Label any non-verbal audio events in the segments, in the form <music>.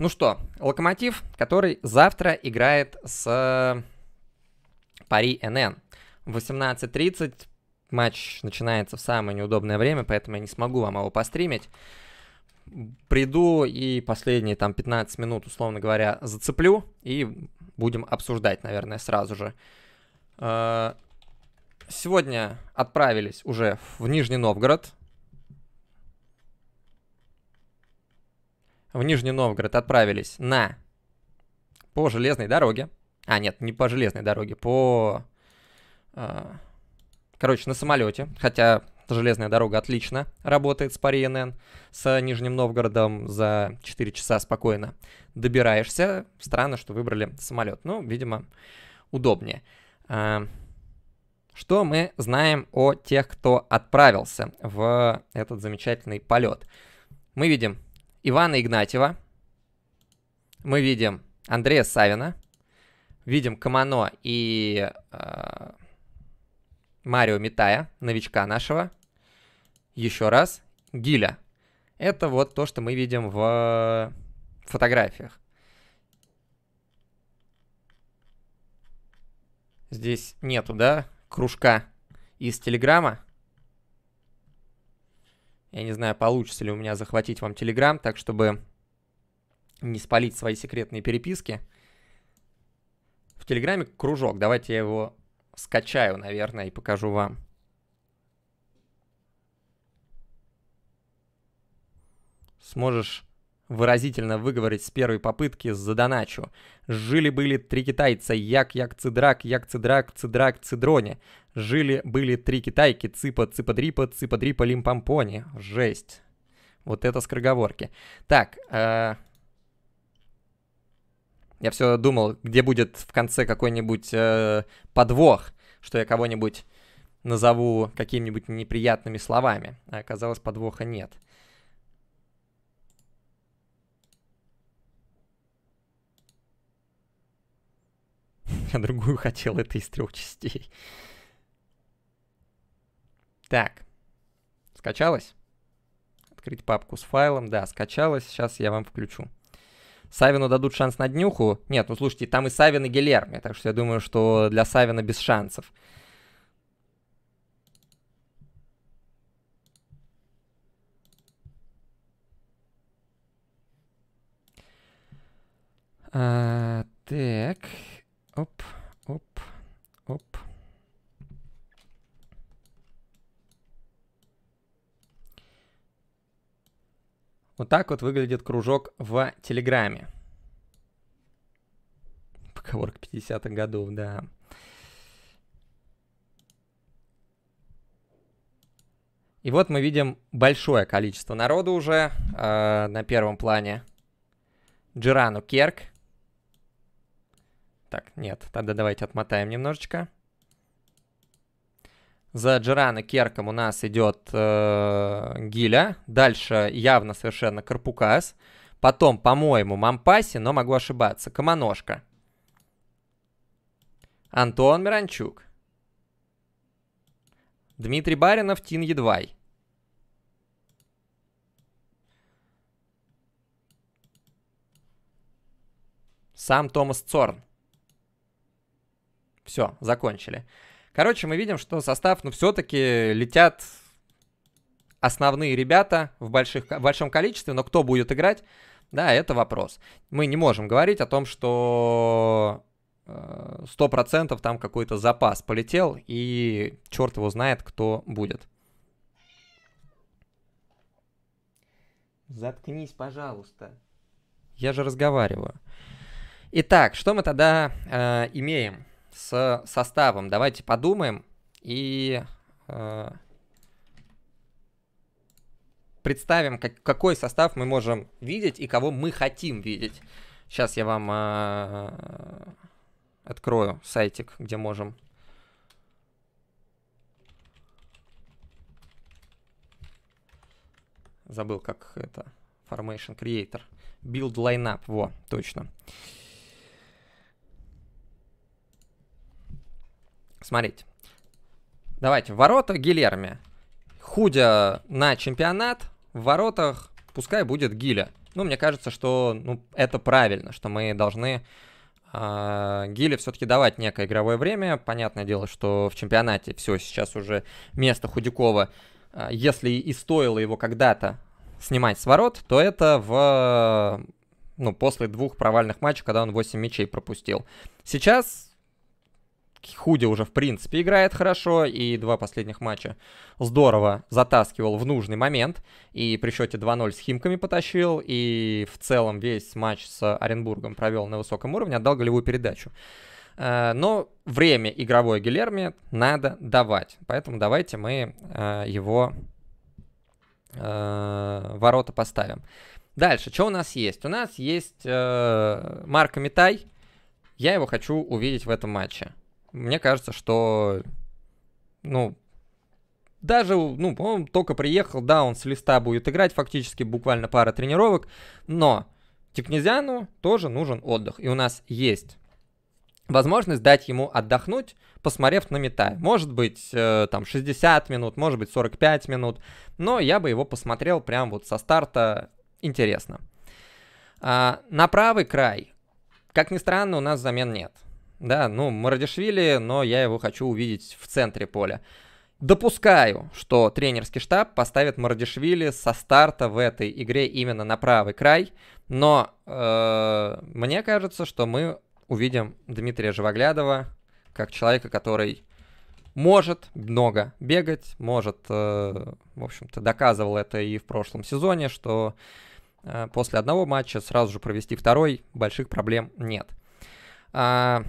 Ну что, Локомотив, который завтра играет с э, Пари НН. 18.30 матч начинается в самое неудобное время, поэтому я не смогу вам его постримить. Приду и последние там 15 минут, условно говоря, зацеплю и будем обсуждать, наверное, сразу же. Э, сегодня отправились уже в Нижний Новгород в Нижний Новгород отправились на по железной дороге. А, нет, не по железной дороге, по... А, короче, на самолете. Хотя железная дорога отлично работает с Пари НН, с Нижним Новгородом за 4 часа спокойно добираешься. Странно, что выбрали самолет. Ну, видимо, удобнее. А, что мы знаем о тех, кто отправился в этот замечательный полет? Мы видим Ивана Игнатьева. Мы видим Андрея Савина. Видим Камано и э, Марио Митая, новичка нашего. Еще раз. Гиля. Это вот то, что мы видим в фотографиях. Здесь нету, да, кружка из Телеграма. Я не знаю, получится ли у меня захватить вам Телеграм, так чтобы не спалить свои секретные переписки. В Телеграме кружок. Давайте я его скачаю, наверное, и покажу вам. Сможешь выразительно выговорить с первой попытки задоначу. Жили-были три китайца, як-як-цидрак, як-цидрак, цидрак-цидроне. Жили-были три китайки, цыпа-цыпа-дрипа, цыпа-дрипа-лимпампони. Жесть. Вот это скороговорки. Так, э... я все думал, где будет в конце какой-нибудь э, подвох, что я кого-нибудь назову какими-нибудь неприятными словами. А оказалось, подвоха нет. <laughs> Я другую хотел, это из трех частей. Так. Скачалось? Открыть папку с файлом. Да, скачалось. Сейчас я вам включу. Савину дадут шанс на днюху. Нет, ну слушайте, там и Савин, и Гильерми. Так что я думаю, что для Савина без шансов. А, так. Оп, оп, оп. Вот так вот выглядит кружок в Телеграме. Поговорка 50-х годов, да. И вот мы видим большое количество народу уже э, на первом плане. Джирану Керк, так, нет. Тогда давайте отмотаем немножечко. За Джерана Керком у нас идет э, Гиля. Дальше явно совершенно Карпукас. Потом, по-моему, Мампаси, но могу ошибаться. Комоножка. Антон Миранчук. Дмитрий Баринов, Тин Едвай. Сам Томас Цорн. Все, закончили. Короче, мы видим, что состав, ну, все-таки летят основные ребята в, больших, в большом количестве, но кто будет играть, да, это вопрос. Мы не можем говорить о том, что 100% э, там какой-то запас полетел, и черт его знает, кто будет. Заткнись, пожалуйста. Я же разговариваю. Итак, что мы тогда э, имеем? с составом. Давайте подумаем и э, представим, как, какой состав мы можем видеть и кого мы хотим видеть. Сейчас я вам э, открою сайтик, где можем забыл, как это, Formation Creator. Build Lineup, во, точно. Смотрите. Давайте, ворота Гилерми. Худя на чемпионат, в воротах пускай будет Гиля. Ну, мне кажется, что ну, это правильно, что мы должны э, Гиле все-таки давать некое игровое время. Понятное дело, что в чемпионате все сейчас уже место Худякова, э, если и стоило его когда-то снимать с ворот, то это в ну, после двух провальных матчей, когда он 8 мячей пропустил. Сейчас Худи уже, в принципе, играет хорошо, и два последних матча здорово затаскивал в нужный момент, и при счете 2-0 с Химками потащил, и в целом весь матч с Оренбургом провел на высоком уровне, отдал голевую передачу. Э, но время игровой Гилерме надо давать, поэтому давайте мы э, его э, ворота поставим. Дальше, что у нас есть? У нас есть Марко Митай, я его хочу увидеть в этом матче мне кажется, что, ну, даже, ну, он только приехал, да, он с листа будет играть, фактически буквально пара тренировок, но Тикнезиану тоже нужен отдых, и у нас есть возможность дать ему отдохнуть, посмотрев на Митай. Может быть, э, там 60 минут, может быть, 45 минут, но я бы его посмотрел прям вот со старта интересно. А, на правый край, как ни странно, у нас замен нет. Да, ну, Марадишвили, но я его хочу увидеть в центре поля. Допускаю, что тренерский штаб поставит Мардишвили со старта в этой игре именно на правый край, но э, мне кажется, что мы увидим Дмитрия Живоглядова как человека, который может много бегать, может, э, в общем-то, доказывал это и в прошлом сезоне, что э, после одного матча сразу же провести второй больших проблем нет. А,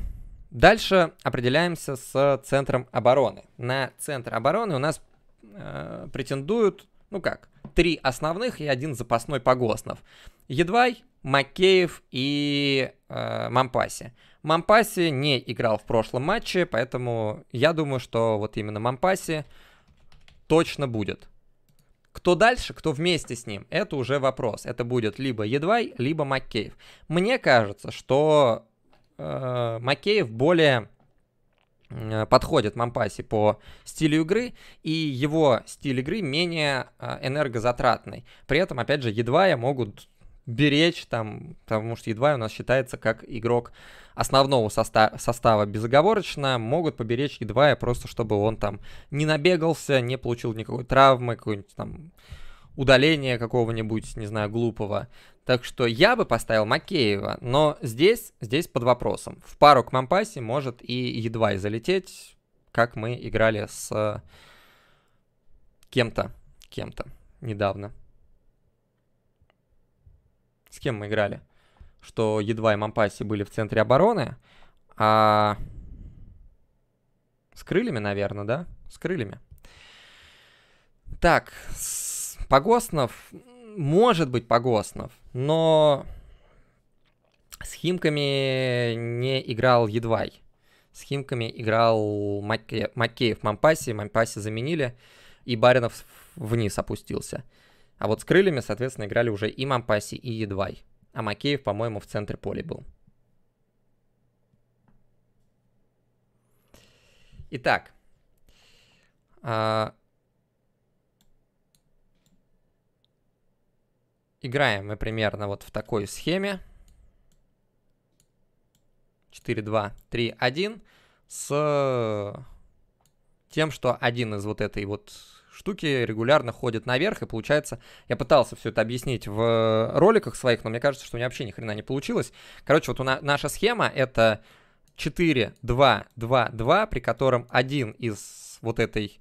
Дальше определяемся с центром обороны. На центр обороны у нас э, претендуют, ну как, три основных и один запасной Погоснов. Едвай, Макеев и э, Мампаси. Мампаси не играл в прошлом матче, поэтому я думаю, что вот именно Мампаси точно будет. Кто дальше, кто вместе с ним, это уже вопрос. Это будет либо Едвай, либо Маккеев. Мне кажется, что э, Макеев более э, подходит Мампаси по стилю игры, и его стиль игры менее э, энергозатратный. При этом, опять же, едва я могут беречь, там, потому что едва у нас считается как игрок основного соста- состава безоговорочно, могут поберечь едва я просто, чтобы он там не набегался, не получил никакой травмы, какой-нибудь там удаление какого-нибудь, не знаю, глупого. Так что я бы поставил Макеева, но здесь, здесь под вопросом. В пару к Мампасе может и едва и залететь, как мы играли с э, кем-то, кем-то недавно. С кем мы играли? Что едва и Мампаси были в центре обороны, а с крыльями, наверное, да? С крыльями. Так, с... Погоснов, может быть Погоснов, но с Химками не играл Едвай. С Химками играл Маке... Макеев Мампаси, Мампаси заменили, и Баринов вниз опустился. А вот с крыльями, соответственно, играли уже и Мампаси, и Едвай. А Макеев, по-моему, в центре поля был. Итак, а, Играем мы примерно вот в такой схеме. 4, 2, 3, 1. С тем, что один из вот этой вот штуки регулярно ходит наверх, и получается, я пытался все это объяснить в роликах своих, но мне кажется, что у меня вообще ни хрена не получилось. Короче, вот у на, наша схема это 4, 2, 2, 2, при котором один из вот этой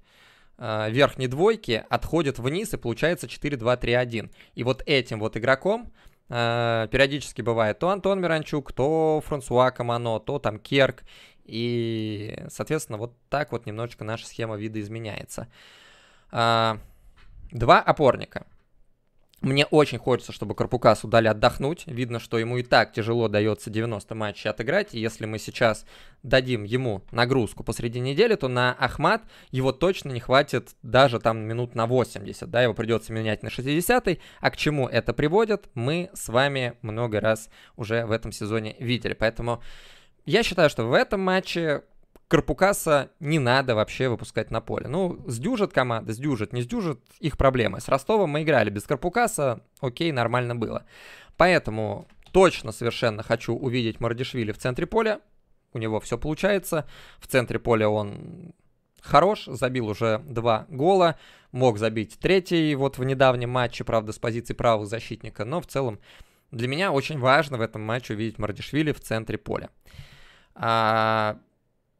а, верхней двойки отходит вниз и получается 4-2-3-1. И вот этим вот игроком а, периодически бывает то Антон Миранчук, то Франсуа Камано, то там Керк. И, соответственно, вот так вот немножечко наша схема вида изменяется. А, два опорника – мне очень хочется, чтобы Карпукасу дали отдохнуть. Видно, что ему и так тяжело дается 90 матчей отыграть. И если мы сейчас дадим ему нагрузку посреди недели, то на Ахмат его точно не хватит даже там минут на 80. Да, его придется менять на 60. А к чему это приводит, мы с вами много раз уже в этом сезоне видели. Поэтому я считаю, что в этом матче Карпукаса не надо вообще выпускать на поле. Ну, сдюжит команда, сдюжит, не сдюжит, их проблемы. С Ростовом мы играли без Карпукаса, окей, нормально было. Поэтому точно совершенно хочу увидеть Мардишвили в центре поля. У него все получается. В центре поля он хорош, забил уже два гола, мог забить третий вот в недавнем матче, правда, с позиции правого защитника, но в целом для меня очень важно в этом матче увидеть Мардишвили в центре поля. А,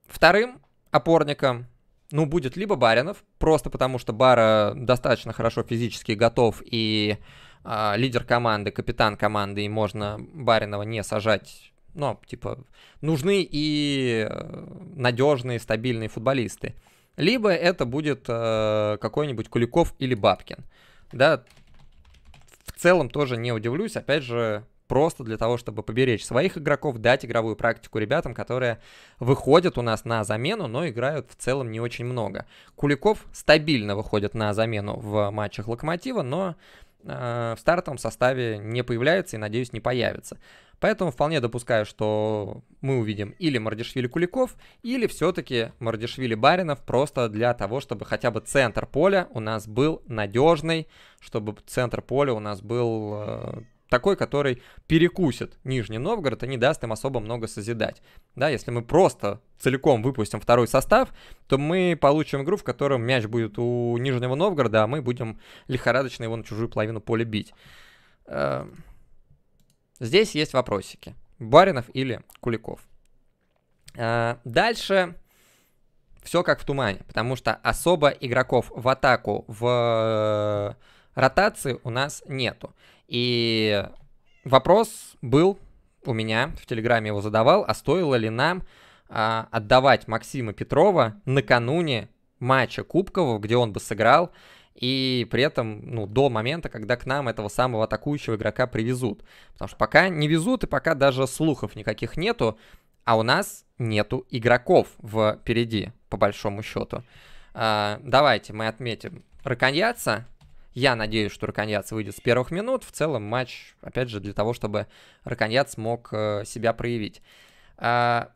Вторым опорником, ну, будет либо Баринов, просто потому что Бара достаточно хорошо физически готов и э, лидер команды, капитан команды, и можно Баринова не сажать. Ну, типа, нужны и э, надежные, стабильные футболисты. Либо это будет э, какой-нибудь Куликов или Бабкин. Да, в целом тоже не удивлюсь. Опять же, просто для того, чтобы поберечь своих игроков, дать игровую практику ребятам, которые выходят у нас на замену, но играют в целом не очень много. Куликов стабильно выходит на замену в матчах Локомотива, но э, в стартовом составе не появляется и, надеюсь, не появится. Поэтому вполне допускаю, что мы увидим или Мардишвили-Куликов, или все-таки Мардишвили-Баринов просто для того, чтобы хотя бы центр поля у нас был надежный, чтобы центр поля у нас был э, такой, который перекусит Нижний Новгород и не даст им особо много созидать. Да, если мы просто целиком выпустим второй состав, то мы получим игру, в которой мяч будет у Нижнего Новгорода, а мы будем лихорадочно его на чужую половину поля бить. Эм, здесь есть вопросики. Баринов или Куликов? Э, дальше все как в тумане, потому что особо игроков в атаку в э, ротации у нас нету. И вопрос был у меня, в Телеграме его задавал, а стоило ли нам а, отдавать Максима Петрова накануне матча Кубкова, где он бы сыграл, и при этом, ну, до момента, когда к нам этого самого атакующего игрока привезут. Потому что пока не везут, и пока даже слухов никаких нету, а у нас нету игроков впереди, по большому счету. А, давайте мы отметим Раконьяца, я надеюсь, что Раконьяц выйдет с первых минут. В целом матч, опять же, для того, чтобы Раконьяц мог э, себя проявить. А,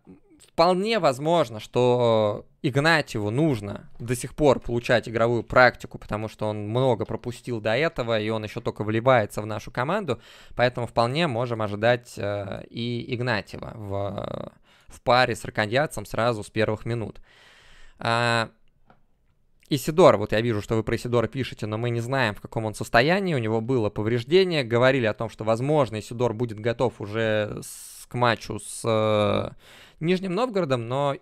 вполне возможно, что Игнатьеву нужно до сих пор получать игровую практику, потому что он много пропустил до этого, и он еще только вливается в нашу команду, поэтому вполне можем ожидать э, и Игнатьева в, в паре с Раконьяцем сразу с первых минут. А, Исидор, вот я вижу, что вы про Исидора пишете, но мы не знаем, в каком он состоянии, у него было повреждение, говорили о том, что, возможно, Исидор будет готов уже с, к матчу с э, Нижним Новгородом, но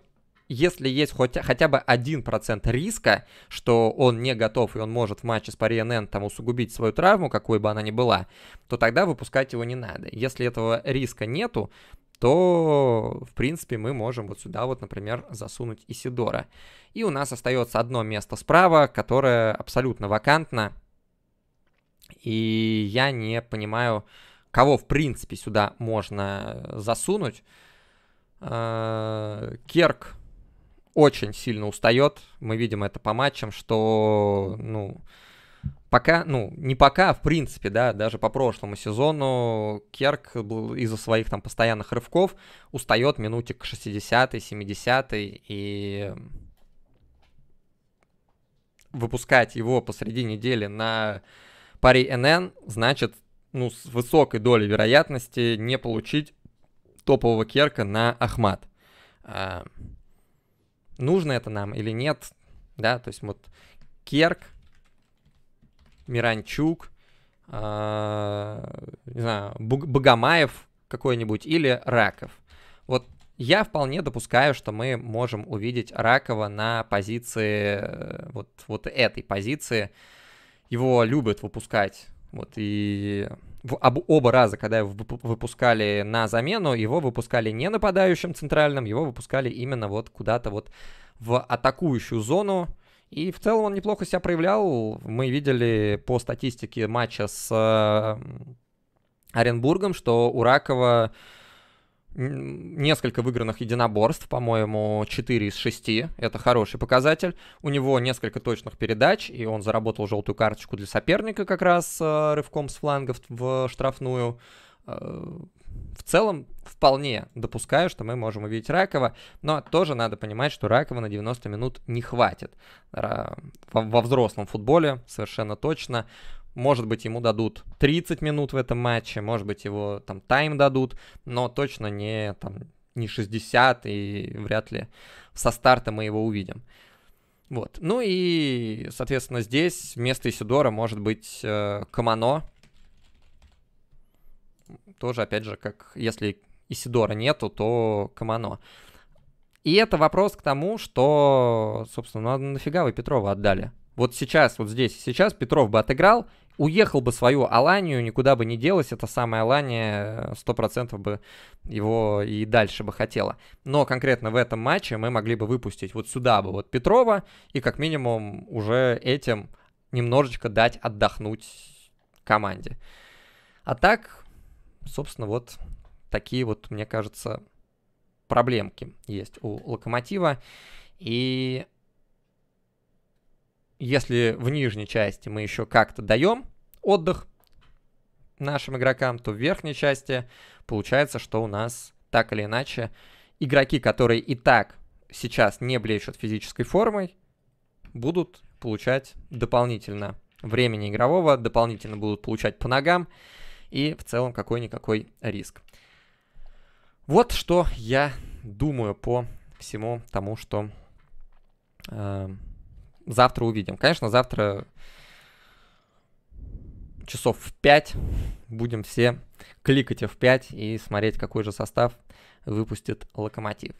если есть хоть, хотя бы 1% риска, что он не готов и он может в матче с Пари там усугубить свою травму, какой бы она ни была, то тогда выпускать его не надо. Если этого риска нету, то, в принципе, мы можем вот сюда вот, например, засунуть Исидора. И у нас остается одно место справа, которое абсолютно вакантно. И я не понимаю, кого, в принципе, сюда можно засунуть. Э, Керк очень сильно устает. Мы видим это по матчам, что, ну, пока, ну, не пока, а в принципе, да, даже по прошлому сезону Керк из-за своих там постоянных рывков устает минутик к 60-й, 70-й, и выпускать его посреди недели на паре НН, значит, ну, с высокой долей вероятности не получить топового Керка на Ахмат. А, нужно это нам или нет, да, то есть вот Керк Миранчук, а, не знаю, Богомаев какой-нибудь или Раков. Вот я вполне допускаю, что мы можем увидеть Ракова на позиции э, вот, вот этой позиции. Его любят выпускать. Вот и в, об, оба раза, когда его выпускали на замену, его выпускали не нападающим центральным, его выпускали именно вот куда-то вот в атакующую зону и в целом он неплохо себя проявлял. Мы видели по статистике матча с Оренбургом, что у Ракова несколько выигранных единоборств, по-моему, 4 из 6, это хороший показатель. У него несколько точных передач, и он заработал желтую карточку для соперника как раз э, рывком с флангов в штрафную. Э, в целом вполне допускаю, что мы можем увидеть Ракова, но тоже надо понимать, что Ракова на 90 минут не хватит. Во взрослом футболе совершенно точно. Может быть, ему дадут 30 минут в этом матче, может быть, его там тайм дадут, но точно не, там, не 60, и вряд ли со старта мы его увидим. Вот. Ну и, соответственно, здесь вместо Исидора может быть э, Камано, тоже, опять же, как если Исидора нету, то Камано. И это вопрос к тому, что, собственно, ну, а нафига вы Петрова отдали? Вот сейчас, вот здесь, сейчас Петров бы отыграл, уехал бы свою Аланию, никуда бы не делась, эта самая Алания э, процентов бы его и дальше бы хотела. Но конкретно в этом матче мы могли бы выпустить вот сюда бы вот Петрова, и как минимум уже этим немножечко дать отдохнуть команде. А так, собственно, вот такие вот, мне кажется, проблемки есть у локомотива. И если в нижней части мы еще как-то даем отдых нашим игрокам, то в верхней части получается, что у нас так или иначе игроки, которые и так сейчас не блещут физической формой, будут получать дополнительно времени игрового, дополнительно будут получать по ногам и в целом какой-никакой риск. Вот что я думаю по всему тому, что э, завтра увидим. Конечно, завтра часов в 5 будем все кликать в 5 и смотреть, какой же состав выпустит Локомотив.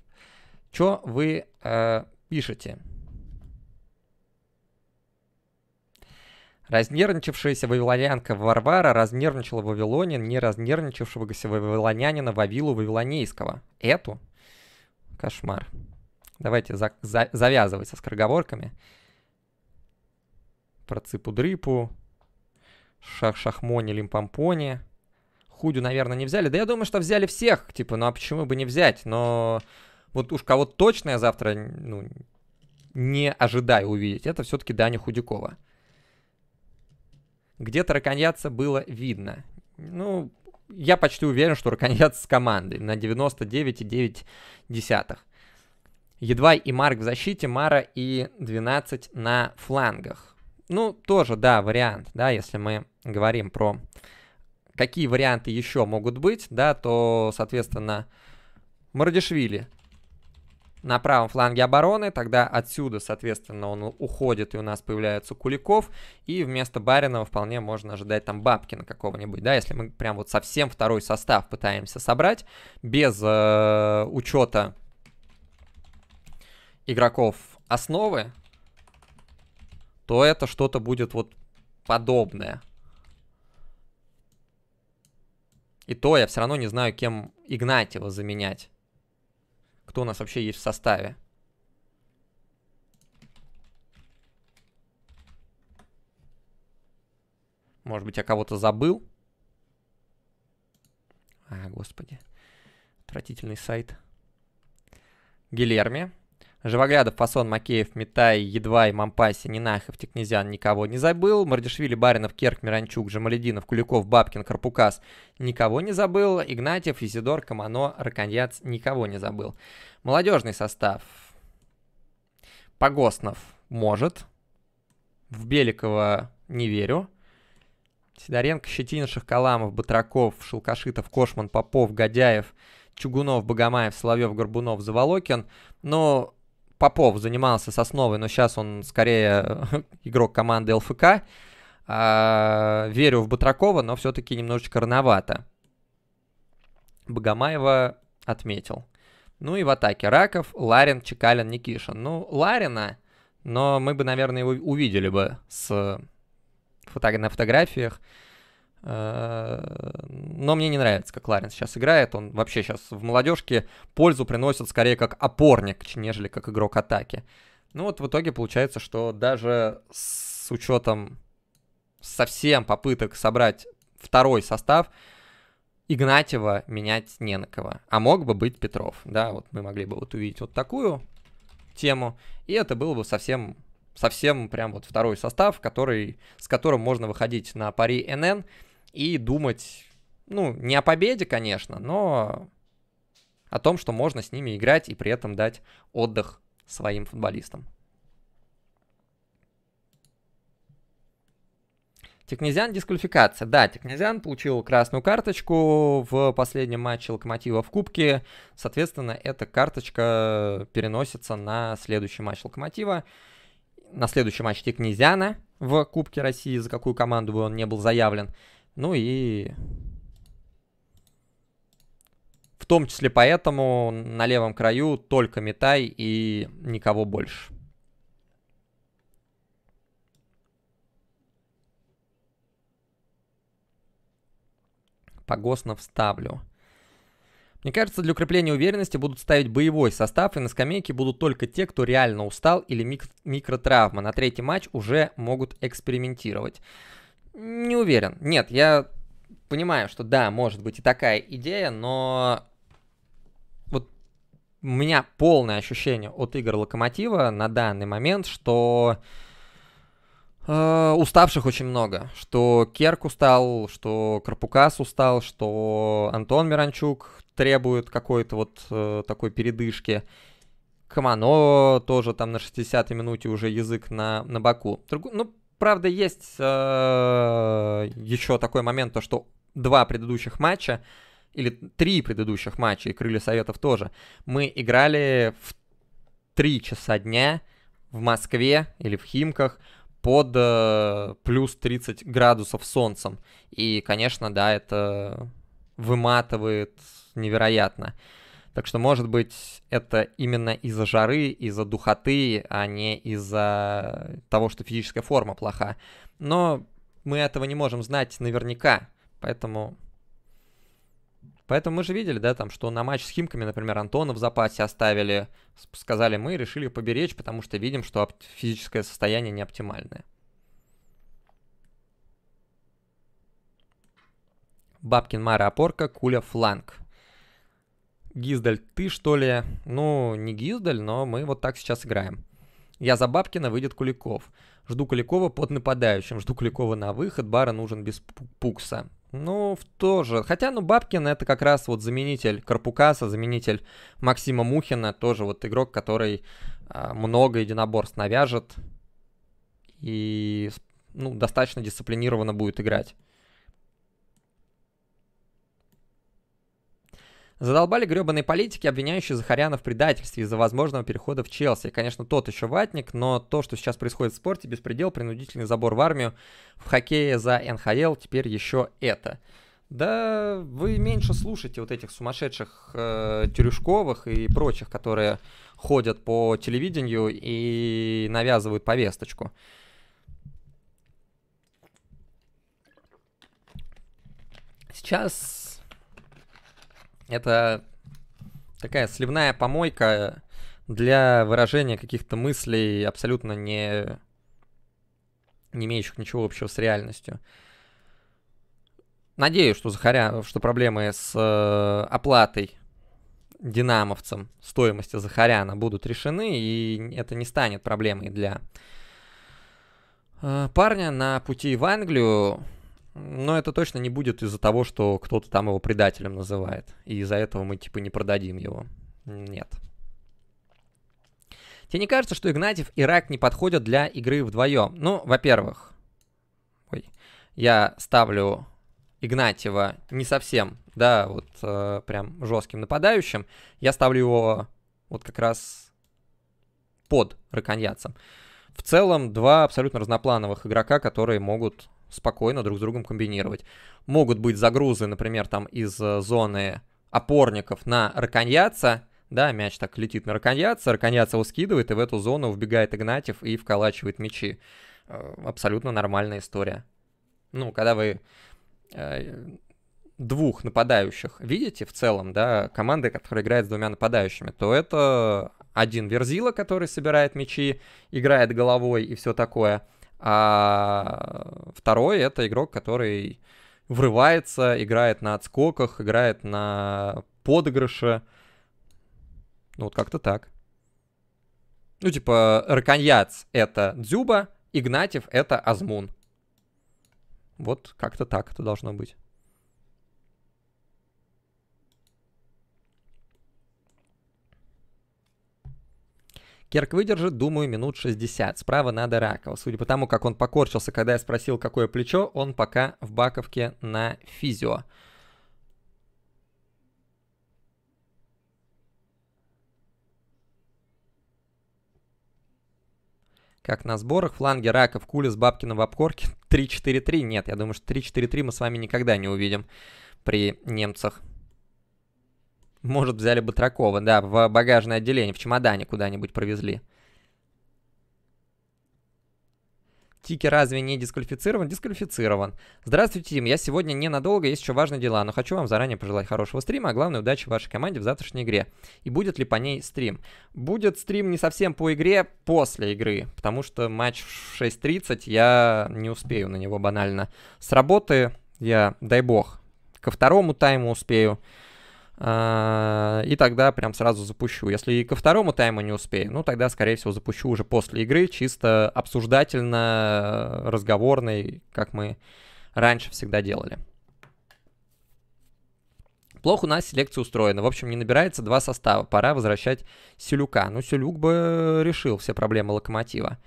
Чё вы э, пишете? Разнервничавшаяся вавилонянка Варвара разнервничала вавилонин, не разнервничавшегося вавилонянина Вавилу Вавилонейского. Эту? Кошмар. Давайте за за завязывать со скороговорками. Про ципу-дрыпу, шах-шахмони, лимпомпони. Худю, наверное, не взяли. Да я думаю, что взяли всех. Типа, ну а почему бы не взять? Но вот уж кого точно я завтра ну, не ожидаю увидеть. Это все-таки Даня Худякова где тараканьяца было видно. Ну, я почти уверен, что раконьяц с командой на 99,9. Едва и Марк в защите, Мара и 12 на флангах. Ну, тоже, да, вариант, да, если мы говорим про какие варианты еще могут быть, да, то, соответственно, Мардишвили на правом фланге обороны. Тогда отсюда, соответственно, он уходит, и у нас появляется Куликов. И вместо Баринова вполне можно ожидать там Бабкина какого-нибудь, да, если мы прям вот совсем второй состав пытаемся собрать, без э, учета игроков основы, то это что-то будет вот подобное. И то я все равно не знаю, кем Игнатьева заменять кто у нас вообще есть в составе. Может быть, я кого-то забыл? А, господи. Отвратительный сайт. Гилерми. Живоглядов, Фасон, Макеев, Митай, Едвай, Мампаси, Нинахов, Текнезян никого не забыл. Мардишвили, Баринов, Керк, Миранчук, Жамалединов, Куликов, Бабкин, Карпукас никого не забыл. Игнатьев, Изидор, Камано, Раконьяц никого не забыл. Молодежный состав. Погоснов может. В Беликова не верю. Сидоренко, Щетинин, Шахкаламов, Батраков, Шелкашитов, Кошман, Попов, Годяев, Чугунов, Богомаев, Соловьев, Горбунов, Заволокин. Но Попов занимался Сосновой, но сейчас он скорее э, <laughs> игрок команды ЛФК. А, верю в Батракова, но все-таки немножечко рановато. Богомаева отметил. Ну и в атаке Раков, Ларин, Чекалин, Никишин. Ну, Ларина, но мы бы, наверное, его увидели бы с фото... на фотографиях. Э, но мне не нравится, как Ларин сейчас играет. Он вообще сейчас в молодежке пользу приносит скорее как опорник, нежели как игрок атаки. Ну вот в итоге получается, что даже с учетом совсем попыток собрать второй состав, Игнатьева менять не на кого. А мог бы быть Петров. Да, вот мы могли бы вот увидеть вот такую тему. И это было бы совсем, совсем прям вот второй состав, который, с которым можно выходить на пари НН и думать, ну, не о победе, конечно, но о том, что можно с ними играть и при этом дать отдых своим футболистам. Текнезян дисквалификация. Да, Текнезян получил красную карточку в последнем матче Локомотива в Кубке. Соответственно, эта карточка переносится на следующий матч Локомотива, на следующий матч Текнезяна в Кубке России, за какую команду бы он не был заявлен. Ну и в том числе поэтому на левом краю только метай и никого больше. Погоснов вставлю. Мне кажется, для укрепления уверенности будут ставить боевой состав, и на скамейке будут только те, кто реально устал или мик микротравма. На третий матч уже могут экспериментировать. Не уверен. Нет, я понимаю, что да, может быть и такая идея, но вот у меня полное ощущение от игр Локомотива на данный момент, что э, уставших очень много. Что Керк устал, что Карпукас устал, что Антон Миранчук требует какой-то вот э, такой передышки. Камано тоже там на 60-й минуте уже язык на, на боку. Друг, ну, Правда, есть э, еще такой момент, то что два предыдущих матча, или три предыдущих матча, и Крылья Советов тоже, мы играли в 3 часа дня в Москве или в Химках под э, плюс 30 градусов солнцем. И, конечно, да, это выматывает невероятно. Э, так что, может быть, это именно из-за жары, из-за духоты, а не из-за того, что физическая форма плоха. Но мы этого не можем знать наверняка, поэтому... Поэтому мы же видели, да, там, что на матч с Химками, например, Антона в запасе оставили, сказали мы, решили поберечь, потому что видим, что физическое состояние не оптимальное. Бабкин Мара опорка, Куля фланг. Гиздаль, ты что ли? Ну, не Гиздаль, но мы вот так сейчас играем. Я за Бабкина, выйдет Куликов. Жду Куликова под нападающим, жду Куликова на выход, Бара нужен без Пукса. Ну, тоже. Хотя, ну, Бабкин это как раз вот заменитель Карпукаса, заменитель Максима Мухина, тоже вот игрок, который э, много единоборств навяжет и, ну, достаточно дисциплинированно будет играть. Задолбали гребаные политики, обвиняющие Захаряна в предательстве из-за возможного перехода в Челси. Конечно, тот еще ватник, но то, что сейчас происходит в спорте, беспредел, принудительный забор в армию, в хоккее за НХЛ, теперь еще это. Да вы меньше слушайте вот этих сумасшедших э, Тюрюшковых и прочих, которые ходят по телевидению и навязывают повесточку. Сейчас это такая сливная помойка для выражения каких-то мыслей, абсолютно не, не имеющих ничего общего с реальностью. Надеюсь, что, Захаря... что проблемы с э, оплатой динамовцам стоимости Захаряна будут решены, и это не станет проблемой для э, парня на пути в Англию. Но это точно не будет из-за того, что кто-то там его предателем называет. И из-за этого мы типа не продадим его. Нет. Тебе не кажется, что Игнатьев и Рак не подходят для игры вдвоем? Ну, во-первых, я ставлю Игнатьева не совсем, да, вот э, прям жестким нападающим. Я ставлю его вот как раз под раконьяцем. В целом, два абсолютно разноплановых игрока, которые могут спокойно друг с другом комбинировать. Могут быть загрузы, например, там из э, зоны опорников на раконьяца, да, мяч так летит на раконьяца, раконьяца его скидывает, и в эту зону вбегает Игнатьев и вколачивает мячи. Э, абсолютно нормальная история. Ну, когда вы э, двух нападающих видите в целом, да, команды, которая играет с двумя нападающими, то это один Верзила, который собирает мячи, играет головой и все такое – а второй — это игрок, который врывается, играет на отскоках, играет на подыгрыше. Ну, вот как-то так. Ну, типа, Раконьяц — это Дзюба, Игнатьев — это Азмун. Вот как-то так это должно быть. Керк выдержит, думаю, минут 60. Справа надо Раков. Судя по тому, как он покорчился, когда я спросил, какое плечо, он пока в Баковке на физио. как на сборах. Фланги Раков, Кулис, Бабкина в обкорке 3-4-3. <laughs> Нет, я думаю, что 3-4-3 мы с вами никогда не увидим при немцах. Может, взяли Батракова, да, в багажное отделение, в чемодане куда-нибудь провезли. Тики разве не дисквалифицирован? Дисквалифицирован. Здравствуйте, Тим. Я сегодня ненадолго, есть еще важные дела, но хочу вам заранее пожелать хорошего стрима, а главное удачи вашей команде в завтрашней игре. И будет ли по ней стрим? Будет стрим не совсем по игре, после игры, потому что матч в 6.30, я не успею на него банально. С работы я, дай бог, ко второму тайму успею. А, и тогда прям сразу запущу. Если и ко второму тайму не успею, ну тогда, скорее всего, запущу уже после игры, чисто обсуждательно, э, разговорный, как мы раньше всегда делали. Плохо у нас селекция устроена. В общем, не набирается два состава. Пора возвращать Селюка. Ну, Селюк бы решил все проблемы Локомотива.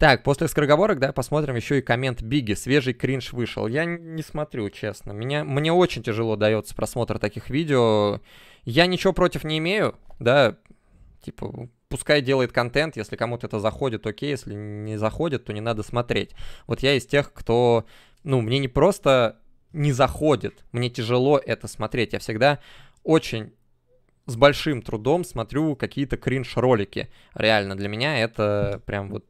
Так, после скороговорок, да, посмотрим еще и коммент Биги. Свежий кринж вышел. Я не смотрю, честно. Меня, мне очень тяжело дается просмотр таких видео. Я ничего против не имею, да. Типа, пускай делает контент, если кому-то это заходит, окей, если не заходит, то не надо смотреть. Вот я из тех, кто, ну, мне не просто не заходит, мне тяжело это смотреть. Я всегда очень с большим трудом смотрю какие-то кринж-ролики. Реально, для меня это прям вот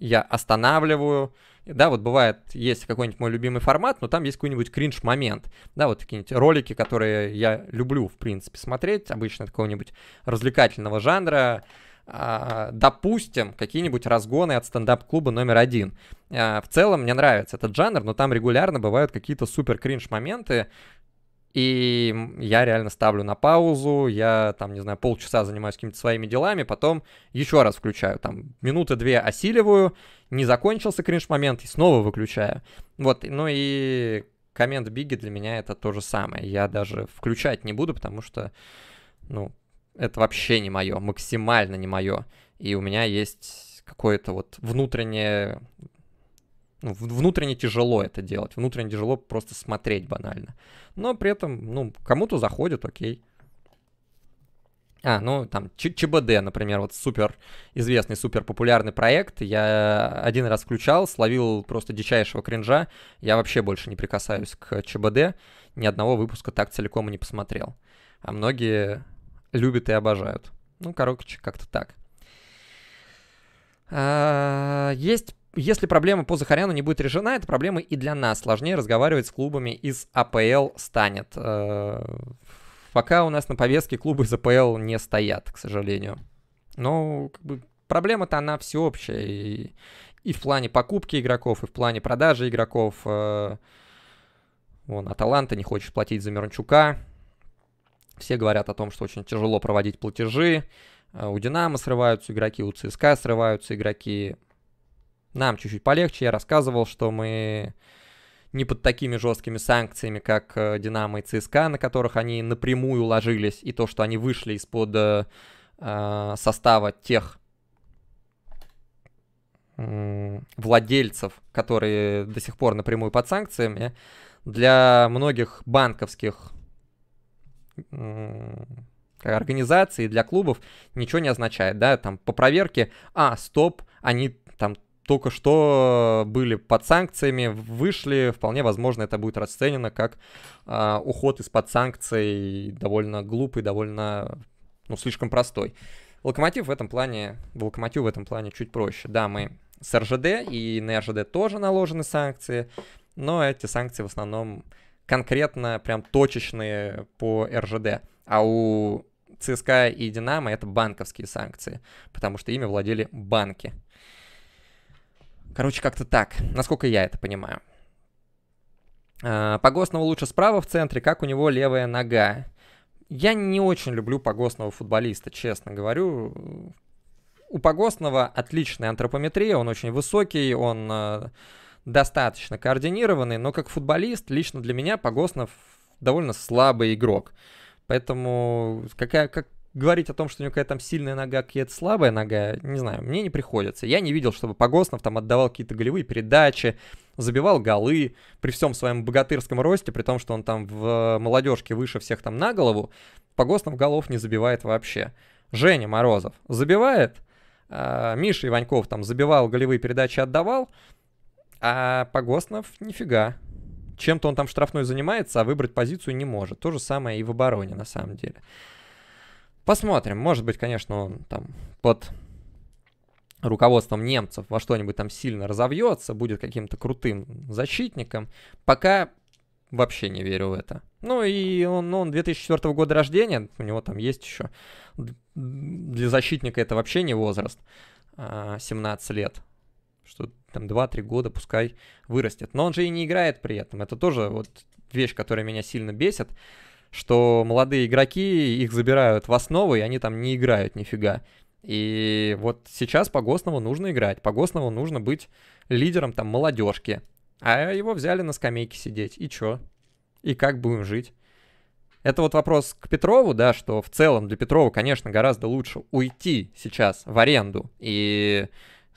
я останавливаю. Да, вот бывает, есть какой-нибудь мой любимый формат, но там есть какой-нибудь кринж-момент. Да, вот какие-нибудь ролики, которые я люблю, в принципе, смотреть, обычно какого-нибудь развлекательного жанра. А, допустим, какие-нибудь разгоны от стендап-клуба номер один. А, в целом мне нравится этот жанр, но там регулярно бывают какие-то супер кринж моменты, и я реально ставлю на паузу, я там, не знаю, полчаса занимаюсь какими-то своими делами, потом еще раз включаю, там, минуты две осиливаю, не закончился кринж-момент и снова выключаю. Вот, ну и коммент Биги для меня это то же самое. Я даже включать не буду, потому что, ну, это вообще не мое, максимально не мое. И у меня есть какое-то вот внутреннее ну, внутренне тяжело это делать, внутренне тяжело просто смотреть банально. Но при этом, ну, кому-то заходит, окей. А, ну, там, Ч ЧБД, например, вот супер известный, супер популярный проект. Я один раз включал, словил просто дичайшего кринжа. Я вообще больше не прикасаюсь к ЧБД. Ни одного выпуска так целиком и не посмотрел. А многие любят и обожают. Ну, короче, как-то так. А, есть если проблема по Захаряну не будет решена, это проблема и для нас. Сложнее разговаривать с клубами из АПЛ станет. Э, пока у нас на повестке клубы из АПЛ не стоят, к сожалению. Но как бы, проблема-то она всеобщая. И, и в плане покупки игроков, и в плане продажи игроков. Э, вон, а Аталанта не хочет платить за Мирончука. Все говорят о том, что очень тяжело проводить платежи. Э, у Динамо срываются игроки, у ЦСКА срываются игроки. Нам чуть-чуть полегче. Я рассказывал, что мы не под такими жесткими санкциями, как э, Динамо и ЦСКА, на которых они напрямую ложились, и то, что они вышли из-под э, э состава тех э, владельцев, которые до сих пор напрямую под санкциями, для многих банковских э, организаций, для клубов ничего не означает, да, там по проверке, а, стоп, они там только что э, были под санкциями, вышли, вполне возможно, это будет расценено как э, уход из-под санкций довольно глупый, довольно, ну, слишком простой. Локомотив в этом плане, в Локомотив в этом плане чуть проще. Да, мы с РЖД и на РЖД тоже наложены санкции, но эти санкции в основном конкретно прям точечные по РЖД. А у ЦСКА и Динамо это банковские санкции, потому что ими владели банки. Короче, как-то так, насколько я это понимаю. А, погостного лучше справа в центре, как у него левая нога. Я не очень люблю погостного футболиста, честно говорю. У погостного отличная антропометрия, он очень высокий, он а, достаточно координированный, но как футболист лично для меня погостнов довольно слабый игрок. Поэтому какая, как, говорить о том, что у него какая-то там сильная нога, какая-то слабая нога, не знаю, мне не приходится. Я не видел, чтобы Погоснов там отдавал какие-то голевые передачи, забивал голы при всем своем богатырском росте, при том, что он там в молодежке выше всех там на голову. Погоснов голов не забивает вообще. Женя Морозов забивает, а Миша Иваньков там забивал голевые передачи, отдавал, а Погоснов нифига. Чем-то он там штрафной занимается, а выбрать позицию не может. То же самое и в обороне на самом деле. Посмотрим. Может быть, конечно, он там под руководством немцев во что-нибудь там сильно разовьется, будет каким-то крутым защитником. Пока вообще не верю в это. Ну и он, ну он 2004 года рождения, у него там есть еще... Для защитника это вообще не возраст, 17 а, лет. Что там 2-3 года пускай вырастет. Но он же и не играет при этом. Это тоже вот вещь, которая меня сильно бесит что молодые игроки, их забирают в основу, и они там не играют нифига. И вот сейчас по Госному нужно играть, по Госному нужно быть лидером там молодежки. А его взяли на скамейке сидеть, и чё? И как будем жить? Это вот вопрос к Петрову, да, что в целом для Петрова, конечно, гораздо лучше уйти сейчас в аренду и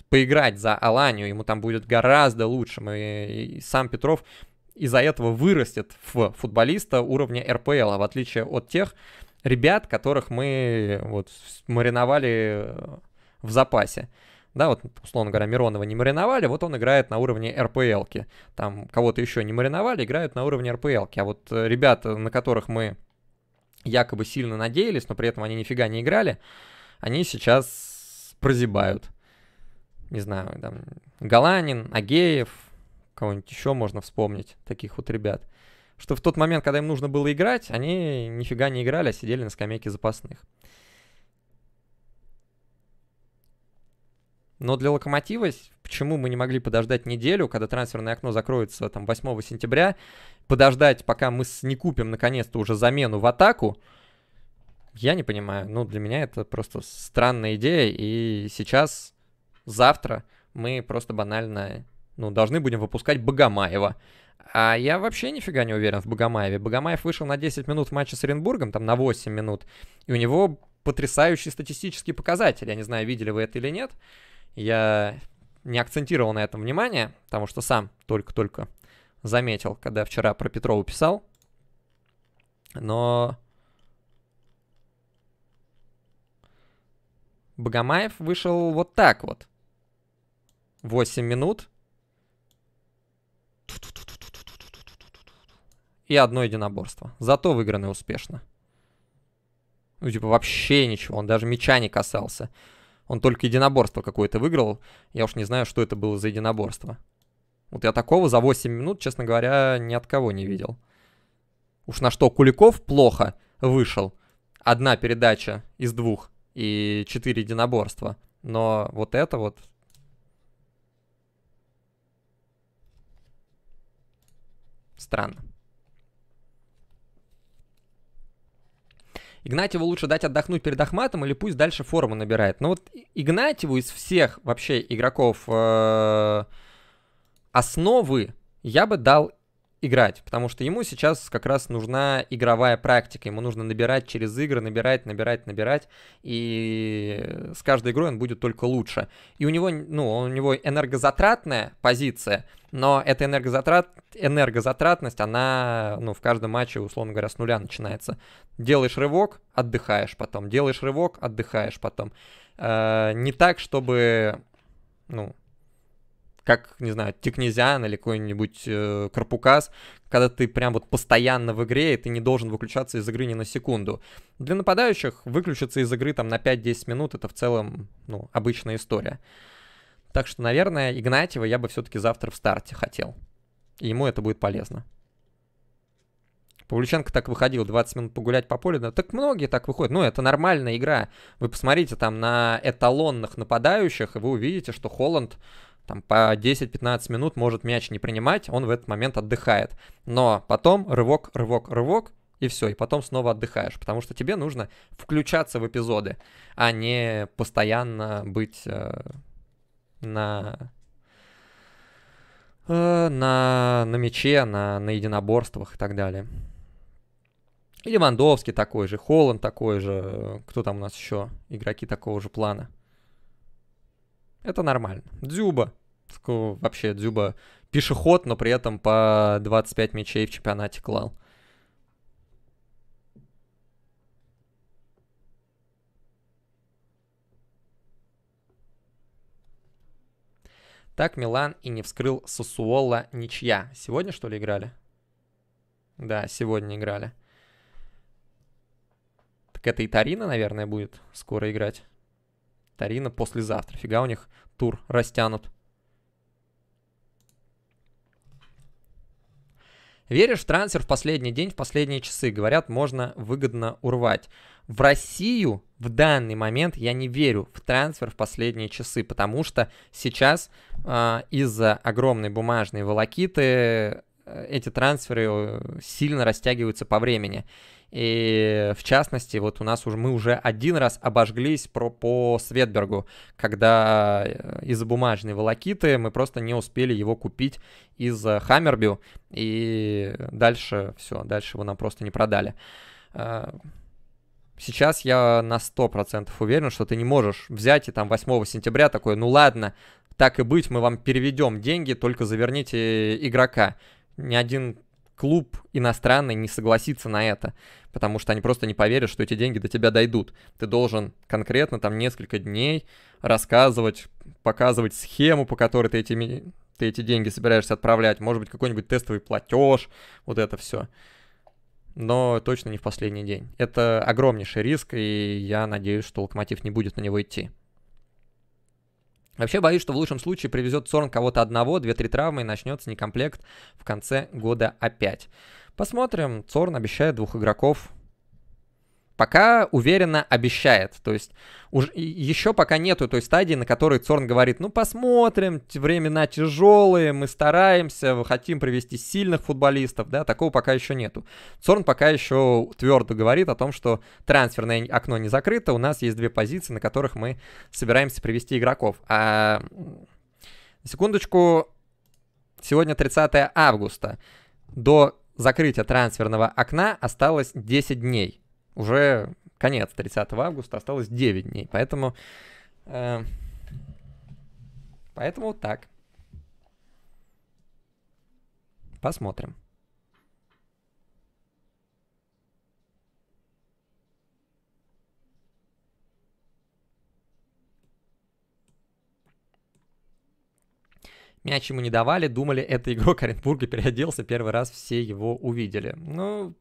поиграть за Аланию, ему там будет гораздо лучше. И, сам Петров из-за этого вырастет в футболиста уровня РПЛ, а в отличие от тех ребят, которых мы вот мариновали э, в запасе. Да, вот, условно говоря, Миронова не мариновали, вот он играет на уровне РПЛки. Там кого-то еще не мариновали, играют на уровне РПЛки. А вот э, ребята, на которых мы якобы сильно надеялись, но при этом они нифига не играли, они сейчас прозябают. Не знаю, там, Галанин, Агеев, кого-нибудь еще можно вспомнить, таких вот ребят, что в тот момент, когда им нужно было играть, они нифига не играли, а сидели на скамейке запасных. Но для Локомотива, почему мы не могли подождать неделю, когда трансферное окно закроется там 8 сентября, подождать, пока мы не купим наконец-то уже замену в атаку, я не понимаю. Ну, для меня это просто странная идея, и сейчас, завтра мы просто банально ну, должны будем выпускать Богомаева. А я вообще нифига не уверен в Богомаеве. Богомаев вышел на 10 минут в матче с Оренбургом, там на 8 минут, и у него потрясающий статистический показатель. Я не знаю, видели вы это или нет. Я не акцентировал на этом внимание, потому что сам только-только заметил, когда вчера про Петрова писал. Но Богомаев вышел вот так вот. 8 минут, и одно единоборство. Зато выиграно успешно. Ну, типа, вообще ничего. Он даже меча не касался. Он только единоборство какое-то выиграл. Я уж не знаю, что это было за единоборство. Вот я такого за 8 минут, честно говоря, ни от кого не видел. Уж на что Куликов плохо вышел. Одна передача из двух и четыре единоборства. Но вот это вот Странно. Игнатьеву лучше дать отдохнуть перед Ахматом или пусть дальше форму набирает. Но ну вот Игнатьеву из всех вообще игроков э, основы я бы дал играть, потому что ему сейчас как раз нужна игровая практика, ему нужно набирать через игры, набирать, набирать, набирать, и с каждой игрой он будет только лучше. И у него, ну, у него энергозатратная позиция, но эта энергозатрат, энергозатратность, она, ну, в каждом матче, условно говоря, с нуля начинается. Делаешь рывок, отдыхаешь потом, делаешь рывок, отдыхаешь потом. Э, не так, чтобы, ну, как, не знаю, Тикнезиан или какой-нибудь э, Карпукас, когда ты прям вот постоянно в игре, и ты не должен выключаться из игры ни на секунду. Для нападающих выключиться из игры там на 5-10 минут — это в целом, ну, обычная история. Так что, наверное, Игнатьева я бы все-таки завтра в старте хотел. И ему это будет полезно. Павлюченко так выходил, 20 минут погулять по полю. Да, так многие так выходят. Ну, это нормальная игра. Вы посмотрите там на эталонных нападающих, и вы увидите, что Холланд там по 10-15 минут может мяч не принимать, он в этот момент отдыхает. Но потом рывок, рывок, рывок, и все, и потом снова отдыхаешь, потому что тебе нужно включаться в эпизоды, а не постоянно быть э, на э, на на мяче, на на единоборствах и так далее. И Левандовский такой же, Холланд такой же, э, кто там у нас еще игроки такого же плана. Это нормально. Дзюба. Вообще, Дзюба пешеход, но при этом по 25 мячей в чемпионате клал. Так Милан и не вскрыл Сосуола ничья. Сегодня, что ли, играли? Да, сегодня играли. Так это и Тарина, наверное, будет скоро играть. Тарина послезавтра. Фига у них тур растянут. Веришь в трансфер в последний день, в последние часы. Говорят, можно выгодно урвать. В Россию в данный момент я не верю в трансфер в последние часы, потому что сейчас э, из-за огромной бумажной волокиты э, эти трансферы э, сильно растягиваются по времени. И в частности, вот у нас уже мы уже один раз обожглись про, по Светбергу, когда э, из-за бумажной волокиты мы просто не успели его купить из э, Хаммербю, и дальше все, дальше его нам просто не продали. Э, сейчас я на 100% уверен, что ты не можешь взять и там 8 сентября такое, ну ладно, так и быть, мы вам переведем деньги, только заверните игрока. Ни один клуб иностранный не согласится на это, потому что они просто не поверят, что эти деньги до тебя дойдут. Ты должен конкретно там несколько дней рассказывать, показывать схему, по которой ты эти, ты эти деньги собираешься отправлять, может быть, какой-нибудь тестовый платеж, вот это все. Но точно не в последний день. Это огромнейший риск, и я надеюсь, что Локомотив не будет на него идти. Вообще боюсь, что в лучшем случае привезет Сорн кого-то одного, 2-3 травмы и начнется некомплект в конце года опять. Посмотрим. Цорн обещает двух игроков пока уверенно обещает. То есть уж, еще пока нету той стадии, на которой Цорн говорит, ну посмотрим, времена тяжелые, мы стараемся, хотим привести сильных футболистов, да, такого пока еще нету. Цорн пока еще твердо говорит о том, что трансферное окно не закрыто, у нас есть две позиции, на которых мы собираемся привести игроков. А... Секундочку, сегодня 30 августа. До закрытия трансферного окна осталось 10 дней уже конец 30 августа, осталось 9 дней. Поэтому... Э, поэтому вот так. Посмотрим. Мяч ему не давали, думали, <laughs> это игрок Оренбурга переоделся, первый раз все его увидели. Ну, Но...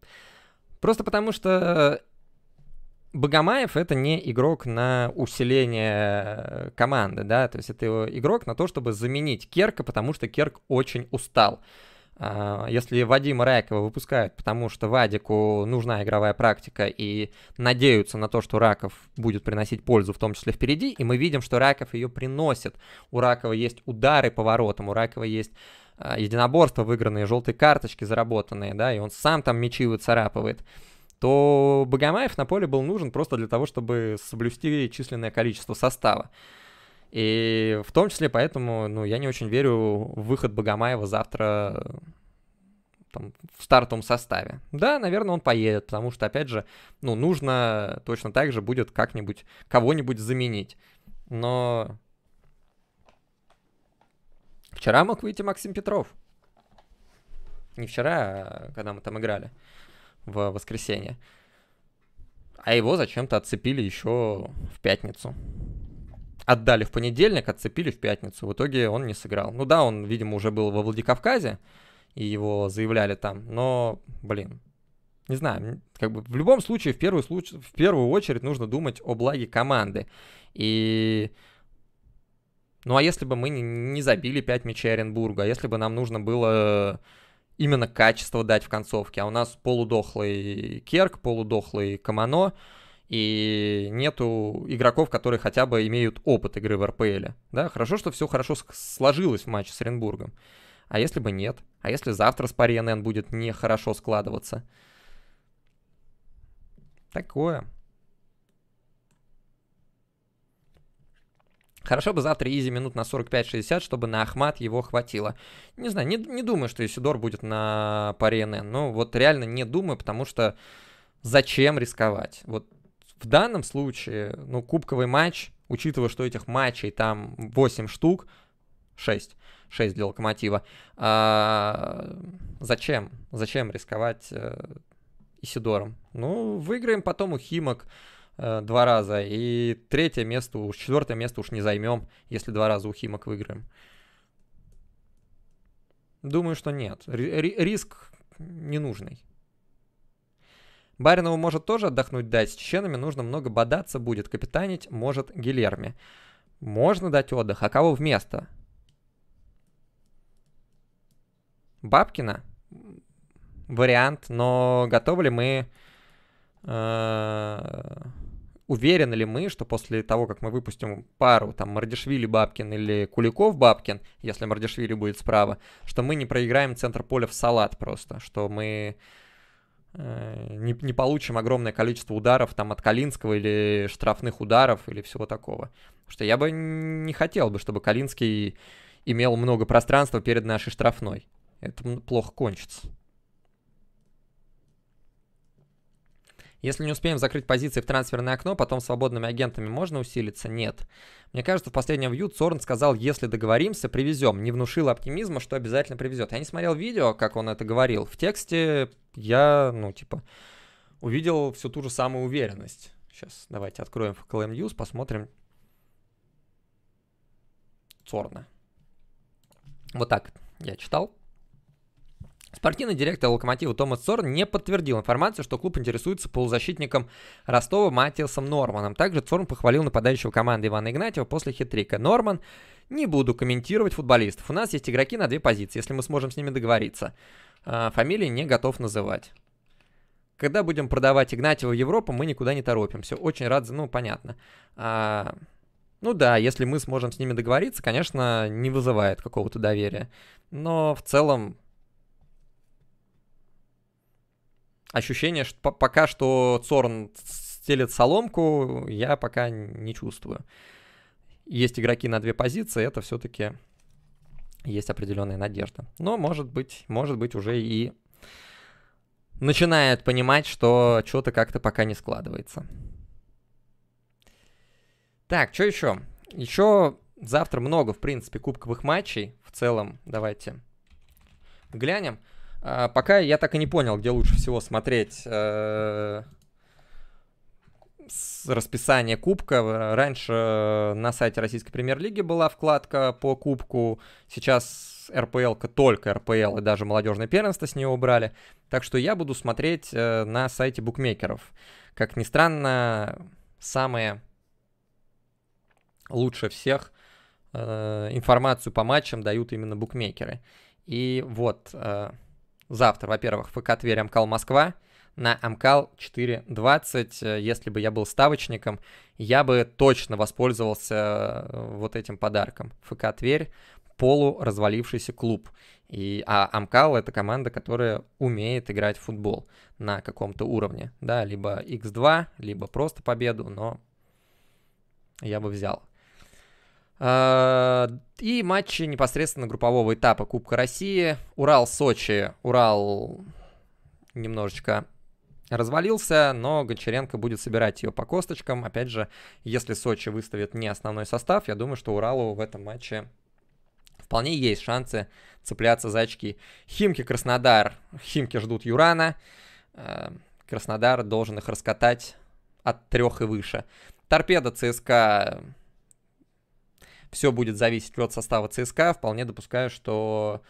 Просто потому что э, Богомаев это не игрок на усиление э, команды, да, то есть это игрок на то, чтобы заменить Керка, потому что Керк очень устал. А, если Вадима Ракова выпускают, потому что Вадику нужна игровая практика и надеются на то, что Раков будет приносить пользу, в том числе впереди, и мы видим, что Раков ее приносит. У Ракова есть удары по воротам, у Ракова есть а, единоборства выигранные, желтые карточки заработанные, да, и он сам там мячи выцарапывает, то Богомаев на поле был нужен просто для того, чтобы соблюсти численное количество состава. И в том числе поэтому, ну, я не очень верю в выход Богомаева завтра там, в стартовом составе. Да, наверное, он поедет, потому что, опять же, ну, нужно точно так же будет как-нибудь кого-нибудь заменить. Но Вчера мог выйти Максим Петров. Не вчера, а когда мы там играли в воскресенье. А его зачем-то отцепили еще в пятницу. Отдали в понедельник, отцепили в пятницу. В итоге он не сыграл. Ну да, он, видимо, уже был во Владикавказе, и его заявляли там. Но, блин, не знаю, как бы в любом случае, в первую, случ... в первую очередь нужно думать о благе команды. И ну а если бы мы не забили 5 мячей Оренбурга, а если бы нам нужно было э, именно качество дать в концовке, а у нас полудохлый Керк, полудохлый Камано, и нету игроков, которые хотя бы имеют опыт игры в РПЛ. Да, хорошо, что все хорошо сложилось в матче с Оренбургом. А если бы нет? А если завтра с Пари НН будет нехорошо складываться? Такое. Хорошо бы завтра Изи минут на 45-60, чтобы на Ахмат его хватило. Не знаю, не, не думаю, что Исидор будет на паре НН. Ну, вот реально не думаю, потому что зачем рисковать? Вот в данном случае, ну, кубковый матч, учитывая, что этих матчей там 8 штук, 6, 6 для Локомотива, а, зачем? Зачем рисковать э, Исидором? Ну, выиграем потом у Химок. Э, два раза. И третье место, уж четвертое место уж не займем, если два раза у Химок выиграем. Думаю, что нет. риск ненужный. Баринову может тоже отдохнуть дать. С чеченами нужно много бодаться будет. Капитанить может Гилерми. Можно дать отдых. А кого вместо? Бабкина? Вариант, но готовы ли мы э, уверены ли мы, что после того, как мы выпустим пару, там, Мардишвили-Бабкин или Куликов-Бабкин, если Мардишвили будет справа, что мы не проиграем центр поля в салат просто, что мы э, не, не получим огромное количество ударов там от Калинского или штрафных ударов или всего такого. Потому что я бы не хотел бы, чтобы Калинский имел много пространства перед нашей штрафной. Это плохо кончится. Если не успеем закрыть позиции в трансферное окно, потом свободными агентами можно усилиться? Нет. Мне кажется, в последнем вью Цорн сказал, если договоримся, привезем. Не внушил оптимизма, что обязательно привезет. Я не смотрел видео, как он это говорил. В тексте я, ну, типа, увидел всю ту же самую уверенность. Сейчас давайте откроем FKLM News, посмотрим Цорна. Вот так я читал. Спортивный директор «Локомотива» Томас Сорн не подтвердил информацию, что клуб интересуется полузащитником Ростова Матиасом Норманом. Также Сорн похвалил нападающего команды Ивана Игнатьева после хитрика. Норман не буду комментировать футболистов. У нас есть игроки на две позиции, если мы сможем с ними договориться. А, фамилии не готов называть. Когда будем продавать Игнатьева в Европу, мы никуда не торопимся. Очень рад, за. ну, понятно. А, ну да, если мы сможем с ними договориться, конечно, не вызывает какого-то доверия. Но в целом ощущение, что пока что Цорн стелет соломку, я пока не чувствую. Есть игроки на две позиции, это все-таки есть определенная надежда. Но, может быть, может быть, уже и начинают понимать, что что-то как-то пока не складывается. Так, что еще? Еще завтра много, в принципе, кубковых матчей. В целом, давайте глянем. А, пока я так и не понял, где лучше всего смотреть э, расписание кубка. Раньше на сайте Российской Премьер-лиги была вкладка по кубку. Сейчас РПЛ, только РПЛ и даже молодежное первенство с нее убрали. Так что я буду смотреть э, на сайте букмекеров. Как ни странно, самые лучше всех э, информацию по матчам дают именно букмекеры. И вот, завтра, во-первых, ФК Тверь Амкал Москва на Амкал 4.20. Э, если бы я был ставочником, я бы точно воспользовался э, вот этим подарком. ФК Тверь полуразвалившийся клуб. И, а Амкал — это команда, которая умеет играть в футбол на каком-то уровне. Да, либо X2, либо просто победу, но я бы взял а, и матчи непосредственно группового этапа Кубка России. Урал-Сочи. Урал немножечко развалился, но Гончаренко будет собирать ее по косточкам. Опять же, если Сочи выставит не основной состав, я думаю, что Уралу в этом матче вполне есть шансы цепляться за очки. Химки Краснодар. Химки ждут Юрана. А, Краснодар должен их раскатать от трех и выше. Торпеда ЦСКА все будет зависеть от состава ЦСКА. Вполне допускаю, что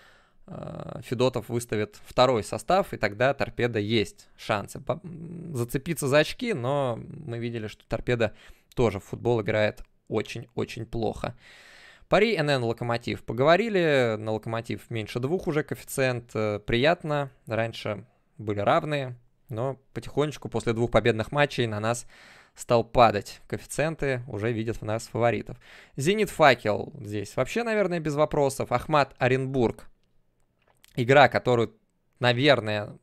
э, Федотов выставит второй состав, и тогда торпеда есть шансы зацепиться за очки, но мы видели, что торпеда тоже в футбол играет очень-очень плохо. Пари НН Локомотив поговорили, на Локомотив меньше двух уже коэффициент, э, приятно, раньше были равные, но потихонечку после двух победных матчей на нас стал падать. Коэффициенты уже видят в нас фаворитов. Зенит Факел здесь вообще, наверное, без вопросов. Ахмат Оренбург. Игра, которую, наверное,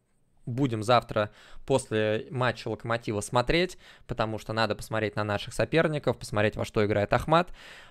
будем завтра после матча Локомотива смотреть, потому что надо посмотреть на наших соперников, посмотреть, во что играет Ахмат.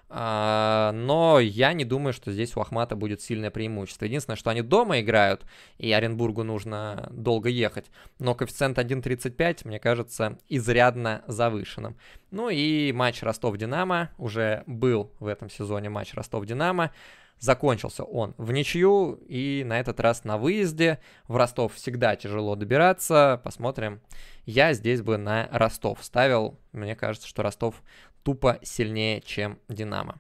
А, но я не думаю, что здесь у Ахмата будет сильное преимущество. Единственное, что они дома играют, и Оренбургу нужно долго ехать. Но коэффициент 1.35, мне кажется, изрядно завышенным. Ну и матч Ростов-Динамо. Уже был в этом сезоне матч Ростов-Динамо закончился он в ничью, и на этот раз на выезде. В Ростов всегда тяжело добираться, посмотрим. Я здесь бы на Ростов ставил, мне кажется, что Ростов тупо сильнее, чем Динамо.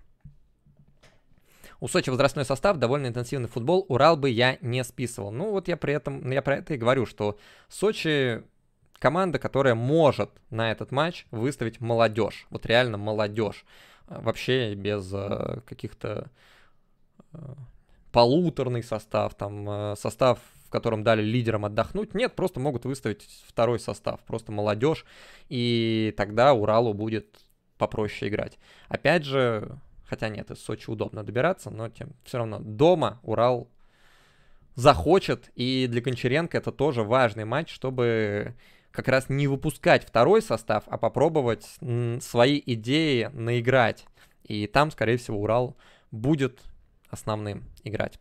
У Сочи возрастной состав, довольно интенсивный футбол, Урал бы я не списывал. Ну вот я при этом, я про это и говорю, что Сочи команда, которая может на этот матч выставить молодежь, вот реально молодежь, вообще без э, каких-то полуторный состав, там, э, состав, в котором дали лидерам отдохнуть. Нет, просто могут выставить второй состав, просто молодежь, и тогда Уралу будет попроще играть. Опять же, хотя нет, из Сочи удобно добираться, но тем все равно дома Урал захочет, и для Кончаренко это тоже важный матч, чтобы как раз не выпускать второй состав, а попробовать свои идеи наиграть. И там, скорее всего, Урал будет основным играть.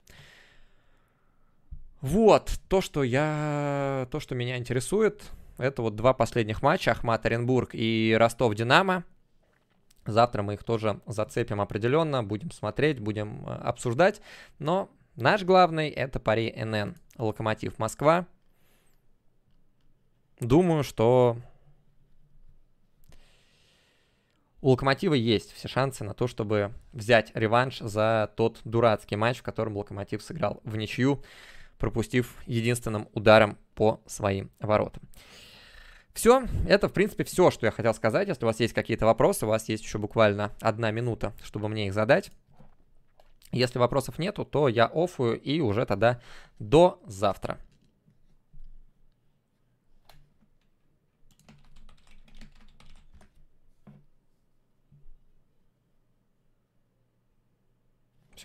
Вот, то, что я, то, что меня интересует, это вот два последних матча, Ахмат Оренбург и Ростов-Динамо. Завтра мы их тоже зацепим определенно, будем смотреть, будем э, обсуждать. Но наш главный это пари НН, Локомотив Москва. Думаю, что У Локомотива есть все шансы на то, чтобы взять реванш за тот дурацкий матч, в котором Локомотив сыграл в ничью, пропустив единственным ударом по своим воротам. Все, это, в принципе, все, что я хотел сказать. Если у вас есть какие-то вопросы, у вас есть еще буквально одна минута, чтобы мне их задать. Если вопросов нету, то я офую и уже тогда до завтра.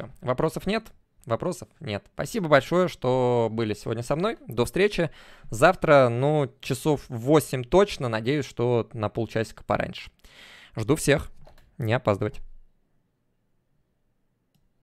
все. Вопросов нет? Вопросов нет. Спасибо большое, что были сегодня со мной. До встречи. Завтра, ну, часов 8 точно. Надеюсь, что на полчасика пораньше. Жду всех. Не опаздывать.